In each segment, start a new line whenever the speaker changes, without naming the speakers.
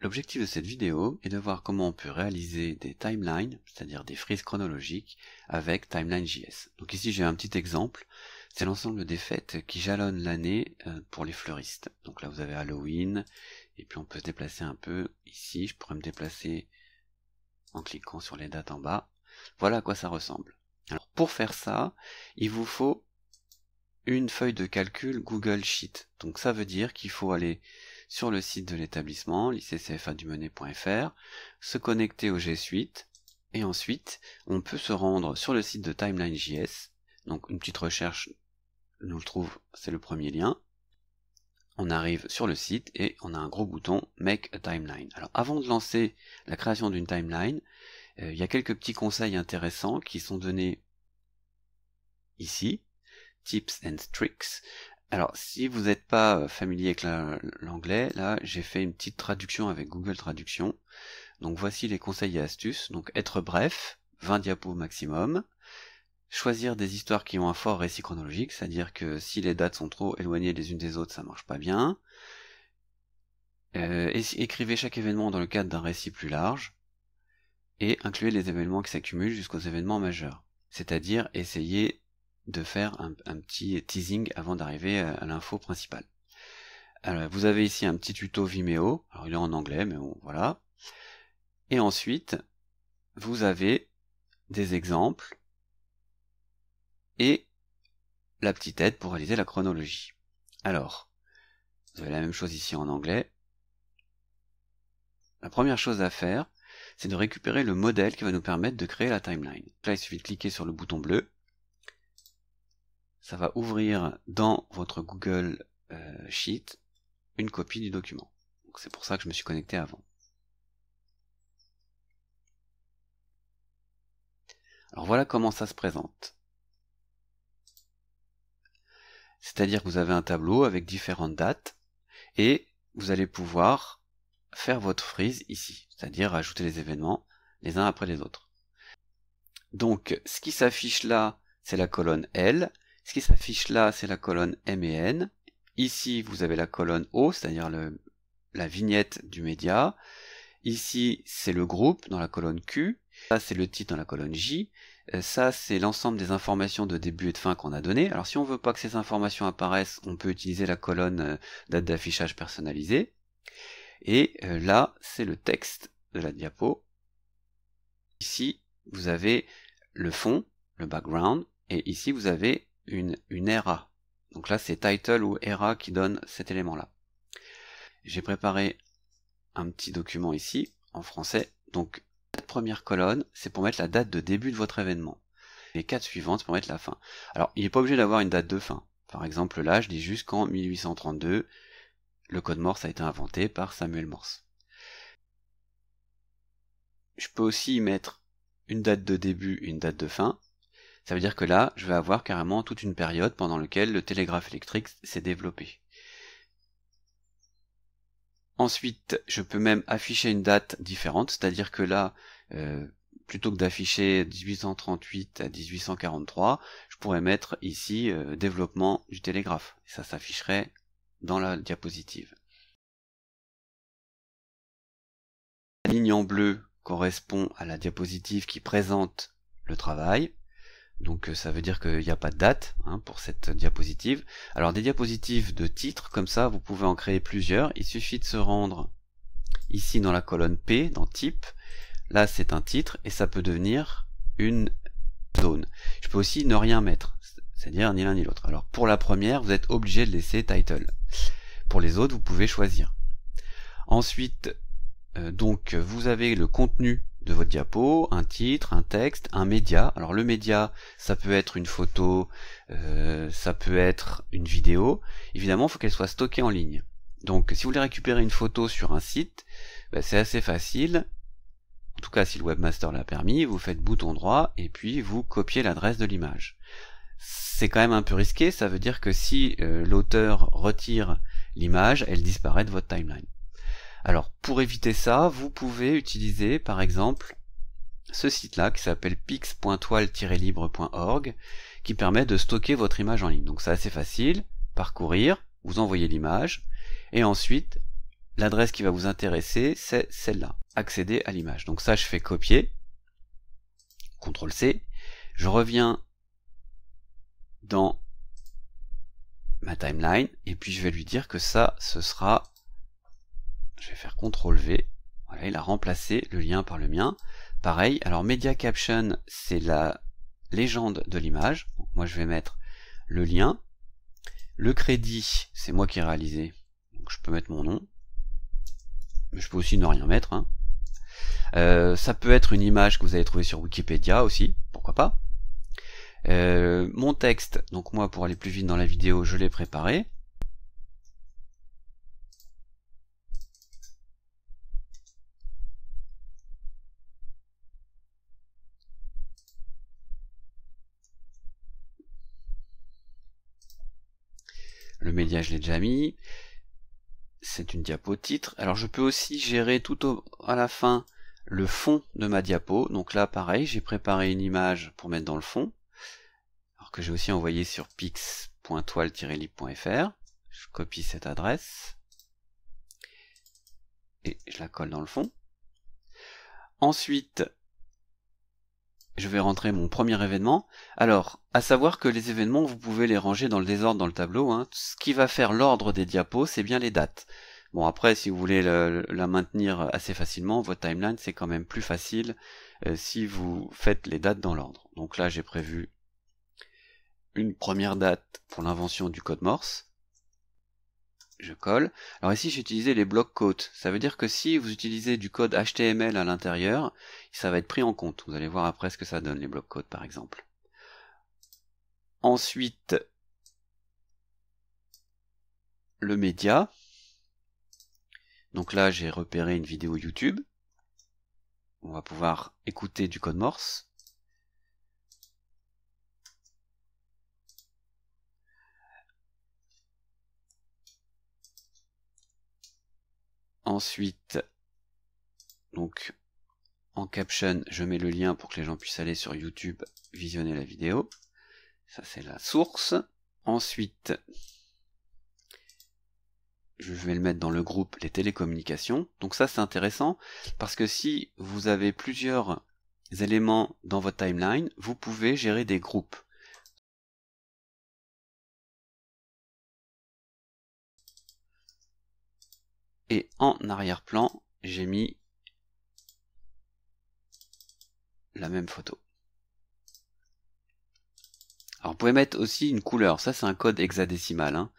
L'objectif de cette vidéo est de voir comment on peut réaliser des timelines, c'est-à-dire des frises chronologiques, avec Timeline.js. Donc ici j'ai un petit exemple, c'est l'ensemble des fêtes qui jalonnent l'année euh, pour les fleuristes. Donc là vous avez Halloween, et puis on peut se déplacer un peu ici, je pourrais me déplacer en cliquant sur les dates en bas. Voilà à quoi ça ressemble. Alors pour faire ça, il vous faut une feuille de calcul Google Sheet. Donc ça veut dire qu'il faut aller sur le site de l'établissement, lycécfadumonet.fr, se connecter au G-Suite, et ensuite, on peut se rendre sur le site de Timeline.js, donc une petite recherche nous le trouve, c'est le premier lien. On arrive sur le site et on a un gros bouton Make a Timeline. Alors avant de lancer la création d'une timeline, euh, il y a quelques petits conseils intéressants qui sont donnés ici, tips and tricks. Alors, si vous n'êtes pas euh, familier avec l'anglais, là, j'ai fait une petite traduction avec Google Traduction. Donc, voici les conseils et astuces. Donc, être bref, 20 diapos maximum. Choisir des histoires qui ont un fort récit chronologique, c'est-à-dire que si les dates sont trop éloignées les unes des autres, ça marche pas bien. Euh, écrivez chaque événement dans le cadre d'un récit plus large. Et incluez les événements qui s'accumulent jusqu'aux événements majeurs. C'est-à-dire essayer de faire un, petit teasing avant d'arriver à, l'info principale. Alors, euh, vous avez ici un petit tuto Vimeo, alors il est en anglais, mais bon, voilà. Et ensuite, vous avez des exemples et la petite aide pour réaliser la chronologie. Alors, vous avez la même chose ici en anglais. La première chose à faire, c'est de récupérer le modèle qui va nous permettre de créer la timeline. Là, il suffit de cliquer sur le bouton bleu ça va ouvrir dans votre Google euh, Sheet une copie du document. C'est pour ça que je me suis connecté avant. Alors voilà comment ça se présente. C'est-à-dire que vous avez un tableau avec différentes dates et vous allez pouvoir faire votre frise ici, c'est-à-dire ajouter les événements les uns après les autres. Donc ce qui s'affiche là, c'est la colonne L ce qui s'affiche là, c'est la colonne M et N. Ici, vous avez la colonne O, c'est-à-dire la vignette du média. Ici, c'est le groupe dans la colonne Q. Ça, c'est le titre dans la colonne J. Euh, ça, c'est l'ensemble des informations de début et de fin qu'on a données. Alors, si on veut pas que ces informations apparaissent, on peut utiliser la colonne euh, date d'affichage personnalisée. Et euh, là, c'est le texte de la diapo. Ici, vous avez le fond, le background, et ici, vous avez une, era. Donc là, c'est title ou era qui donne cet élément-là. J'ai préparé un petit document ici, en français. Donc, la première colonne, c'est pour mettre la date de début de votre événement. Les quatre suivantes, pour mettre la fin. Alors, il n'est pas obligé d'avoir une date de fin. Par exemple, là, je dis juste qu'en 1832, le code Morse a été inventé par Samuel Morse. Je peux aussi y mettre une date de début, une date de fin, ça veut dire que là, je vais avoir carrément toute une période pendant laquelle le télégraphe électrique s'est développé. Ensuite, je peux même afficher une date différente, c'est-à-dire que là, euh, plutôt que d'afficher 1838 à 1843, je pourrais mettre ici euh, développement du télégraphe. Ça s'afficherait dans la diapositive. La ligne en bleu correspond à la diapositive qui présente le travail. Donc euh, ça veut dire qu'il n'y a pas de date hein, pour cette diapositive. Alors des diapositives de titres, comme ça, vous pouvez en créer plusieurs. Il suffit de se rendre ici dans la colonne P, dans type. Là, c'est un titre et ça peut devenir une zone. Je peux aussi ne rien mettre, c'est-à-dire ni l'un ni l'autre. Alors pour la première, vous êtes obligé de laisser title. Pour les autres, vous pouvez choisir. Ensuite, euh, donc vous avez le contenu de votre diapo, un titre, un texte, un média. Alors le média, ça peut être une photo, euh, ça peut être une vidéo. Évidemment, il faut qu'elle soit stockée en ligne. Donc si vous voulez récupérer une photo sur un site, bah, c'est assez facile. En tout cas, si le webmaster l'a permis, vous faites bouton droit et puis vous copiez l'adresse de l'image. C'est quand même un peu risqué, ça veut dire que si euh, l'auteur retire l'image, elle disparaît de votre timeline. Alors pour éviter ça, vous pouvez utiliser par exemple ce site-là qui s'appelle pix.toile-libre.org qui permet de stocker votre image en ligne. Donc c'est assez facile, parcourir, vous envoyez l'image, et ensuite l'adresse qui va vous intéresser, c'est celle-là, accéder à l'image. Donc ça, je fais copier, CTRL-C, je reviens dans ma timeline, et puis je vais lui dire que ça, ce sera je vais faire CTRL V. Voilà, il a remplacé le lien par le mien. Pareil, alors Media Caption, c'est la légende de l'image. Moi, je vais mettre le lien. Le crédit, c'est moi qui ai réalisé. Donc, je peux mettre mon nom. Mais je peux aussi ne rien mettre. Hein. Euh, ça peut être une image que vous avez trouver sur Wikipédia aussi, pourquoi pas. Euh, mon texte, donc moi pour aller plus vite dans la vidéo, je l'ai préparé. je l'ai déjà mis. C'est une diapo titre. Alors je peux aussi gérer tout au, à la fin le fond de ma diapo. Donc là, pareil, j'ai préparé une image pour mettre dans le fond, alors que j'ai aussi envoyé sur pix.toile-lib.fr. Je copie cette adresse et je la colle dans le fond. Ensuite, je vais rentrer mon premier événement. Alors, à savoir que les événements, vous pouvez les ranger dans le désordre dans le tableau. Hein. Ce qui va faire l'ordre des diapos, c'est bien les dates. Bon, après, si vous voulez la maintenir assez facilement, votre timeline, c'est quand même plus facile euh, si vous faites les dates dans l'ordre. Donc là, j'ai prévu une première date pour l'invention du code Morse je colle. Alors ici, j'ai utilisé les blocs côtes. Ça veut dire que si vous utilisez du code HTML à l'intérieur, ça va être pris en compte. Vous allez voir après ce que ça donne, les blocs côtes par exemple. Ensuite, le média. Donc là, j'ai repéré une vidéo YouTube. On va pouvoir écouter du code morse. Ensuite, donc en caption, je mets le lien pour que les gens puissent aller sur YouTube visionner la vidéo. Ça, c'est la source. Ensuite, je vais le mettre dans le groupe les télécommunications. Donc ça, c'est intéressant parce que si vous avez plusieurs éléments dans votre timeline, vous pouvez gérer des groupes. Et en arrière-plan, j'ai mis la même photo. Alors vous pouvez mettre aussi une couleur, ça c'est un code hexadécimal. Hein.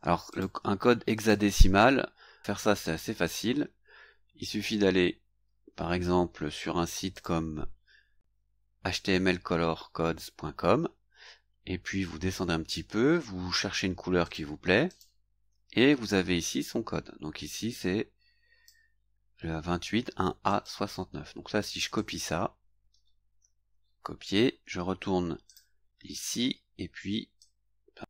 Alors un code hexadécimal, faire ça c'est assez facile. Il suffit d'aller par exemple sur un site comme htmlcolorcodes.com et puis vous descendez un petit peu, vous cherchez une couleur qui vous plaît, et vous avez ici son code. Donc ici c'est le 28 1A69. Donc ça si je copie ça, copier, je retourne ici, et puis ben,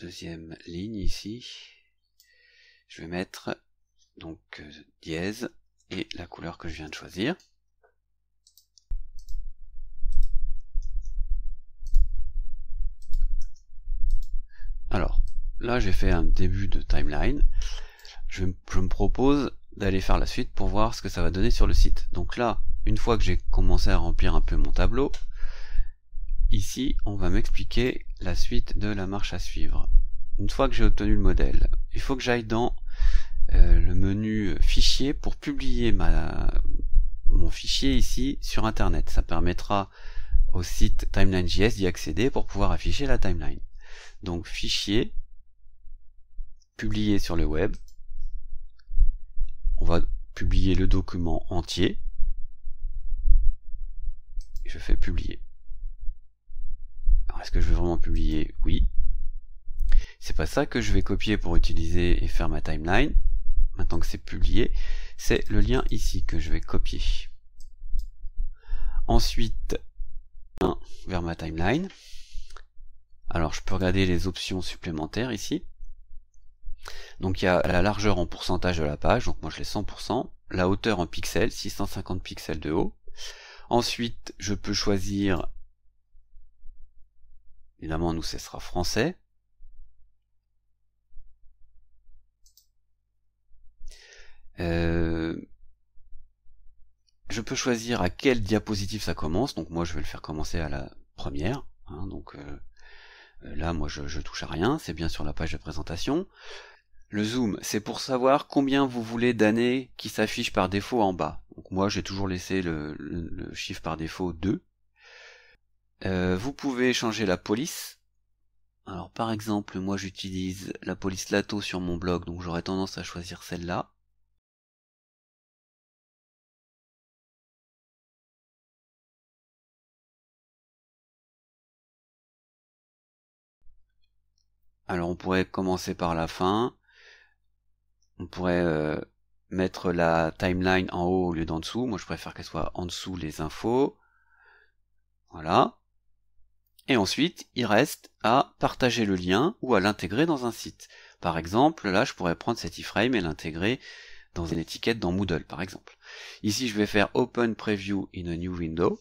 deuxième ligne ici, je vais mettre donc euh, dièse et la couleur que je viens de choisir. là j'ai fait un début de timeline. Je, me propose d'aller faire la suite pour voir ce que ça va donner sur le site. Donc là, une fois que j'ai commencé à remplir un peu mon tableau, ici on va m'expliquer la suite de la marche à suivre. Une fois que j'ai obtenu le modèle, il faut que j'aille dans euh, le menu fichier pour publier ma, mon fichier ici sur internet. Ça permettra au site timeline.js d'y accéder pour pouvoir afficher la timeline. Donc fichier, publier sur le web. On va publier le document entier. Je fais publier. Alors est-ce que je veux vraiment publier Oui. C'est pas ça que je vais copier pour utiliser et faire ma timeline. Maintenant que c'est publié, c'est le lien ici que je vais copier. Ensuite, vers ma timeline. Alors je peux regarder les options supplémentaires ici. Donc il y a la largeur en pourcentage de la page, donc moi je l'ai 100%, la hauteur en pixels, 650 pixels de haut. Ensuite, je peux choisir, évidemment nous ce sera français. Euh, je peux choisir à quel diapositive ça commence, donc moi je vais le faire commencer à la première, hein. donc euh, euh, là moi je, je touche à rien, c'est bien sur la page de présentation. Le zoom, c'est pour savoir combien vous voulez d'années qui s'affichent par défaut en bas. Donc moi j'ai toujours laissé le, chiffre par défaut 2. Euh, vous pouvez changer la police. Alors par exemple, moi j'utilise la police Lato sur mon blog, donc j'aurais tendance à choisir celle-là. Alors on pourrait commencer par la fin on pourrait euh, mettre la timeline en haut au lieu d'en dessous. Moi, je préfère qu'elle soit en dessous les infos. Voilà. Et ensuite, il reste à partager le lien ou à l'intégrer dans un site. Par exemple, là, je pourrais prendre cet iframe et l'intégrer dans une étiquette dans Moodle, par exemple. Ici, je vais faire Open Preview in a new window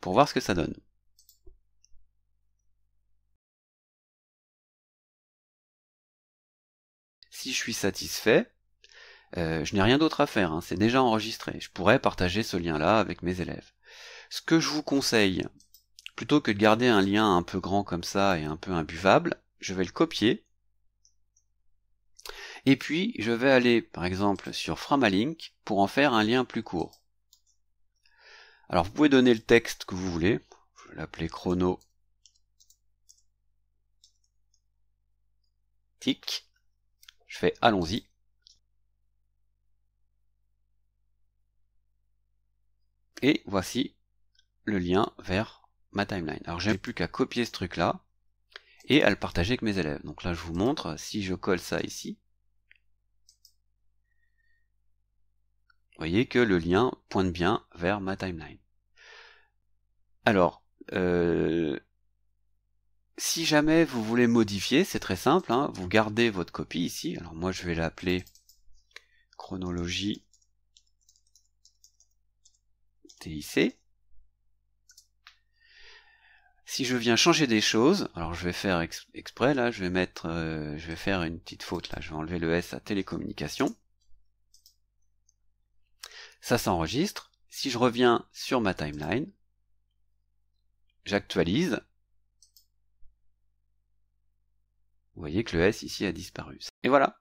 pour voir ce que ça donne. Si je suis satisfait, euh, je n'ai rien d'autre à faire, hein, c'est déjà enregistré. Je pourrais partager ce lien-là avec mes élèves. Ce que je vous conseille, plutôt que de garder un lien un peu grand comme ça et un peu imbuvable, je vais le copier. Et puis, je vais aller, par exemple, sur Framalink pour en faire un lien plus court. Alors, vous pouvez donner le texte que vous voulez. Je vais l'appeler chrono. Tic je fais allons-y. Et voici le lien vers ma timeline. Alors j'ai plus qu'à copier ce truc là et à le partager avec mes élèves. Donc là je vous montre, si je colle ça ici, vous voyez que le lien pointe bien vers ma timeline. Alors, euh, si jamais vous voulez modifier, c'est très simple, hein. vous gardez votre copie ici. Alors moi je vais l'appeler chronologie TIC. Si je viens changer des choses, alors je vais faire exprès là, je vais mettre, euh, je vais faire une petite faute là, je vais enlever le S à télécommunication. Ça s'enregistre. Si je reviens sur ma timeline, j'actualise, Vous voyez que le S ici a disparu. Et voilà,